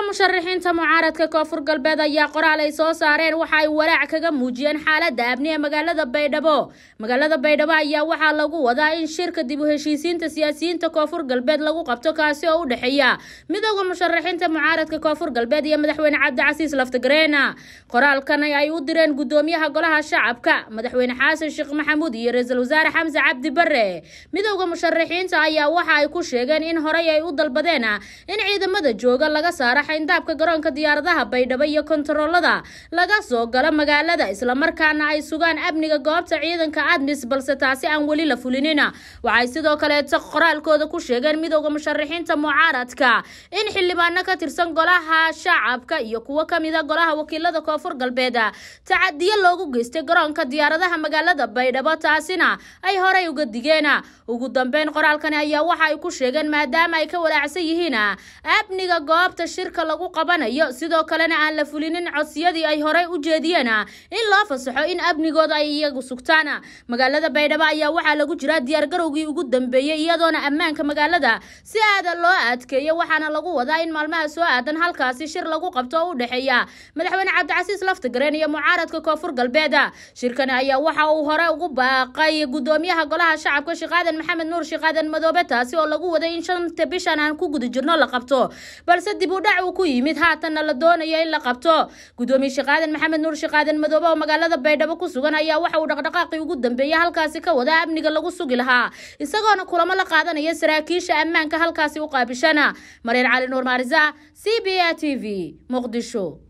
kuwa musharaxiinta mucaaradka koonfur galbeed ayaa qoraal ay soo saareen waxa ay walaac kaga muujiyeen xaalada amni ee magaalada baydhabo magaalada baydhabo ayaa waxaa lagu wadaa in shirka dib u heshiisiinta siyaasiyiinta koonfur galbeed lagu qabto kaasi oo u dhexeeya midooda musharaxiinta mucaaradka koonfur galbeed iyo madaxweyne cabdicasiis laftigareena qoraalkan ay u direen gudoomiyaha golaha shacabka madaxweyne xaasan sheekh maxamuud iyo ra-iisul wasaare xamse cabdi bare midooda musharaxiinta ayaa waxa ay ku sheegeen in horey ay u dalbadeen in ciidamada jooga laga saara xayndaabka garoonka diyaaradaha baydhabo iyo kontaroolada laga soo galo magaalada islamarkaana ay sugaan amniga goobta ciidanka admis balse taasi aan weli la fulinina waxay sidoo kaleeta qoraalkooda ku sheegeen midooda musharaxiinta mucaaradka in xildhibaano ka tirsan golaha shacabka iyo kuwo kamida ah golaha wakiilada koonfur galbeed tacadiyo loogu geystay garoonka diyaaradaha magaalada baydhabo taasina ay horey uga digeen ugu dambeyn qoraalkani ayaa waxa ay ku sheegeen maadaama ay ka walaacsan yihiin amniga goobta shirka dagaalka lagu qabanayo sidoo kalena aan la fulinin codsiyadii ay horey u jeediyeen in loo fasaxo in amnigooda ay iyagu sugtaan magaalada baydhabo ayaa waxaa lagu jiraa diyaargarowgii ugu dambeeyey iyadoona ammaanka magaalada si aadan loo adkeeyo waxaana lagu wadaa in maalmaha soo aadan halkaasi shir lagu qabto oo u dhexeeya madaxweyne cabdicasiis laftigareen iyo mucaaradka koonfur galbeed shirkan ayaa waxa uu hore ugu baaqay gudoomiyaha golaha shacabka shiqaadan maxamed nuur shiqaadan madoobe taasi oo lagu waday in shanta bishan aan ku guda jirno la qabto balse dib u dhac uu ku yimid haatanna la doonayo in la qabto gudoomiye shaqaadan maxamed nuur shaqaadan madoobe oo magaalada baydhabo ku sugan ayaa waxa uu dhaqdhaqaaqii ugu dambeeyey halkaasi ka wadaa amniga lagu sugi lahaa isagoona kulamo la qaadanaya saraakiisha ammaanka halkaasi u qaabishana mariin cali nuur maariza c b a t v muqdisho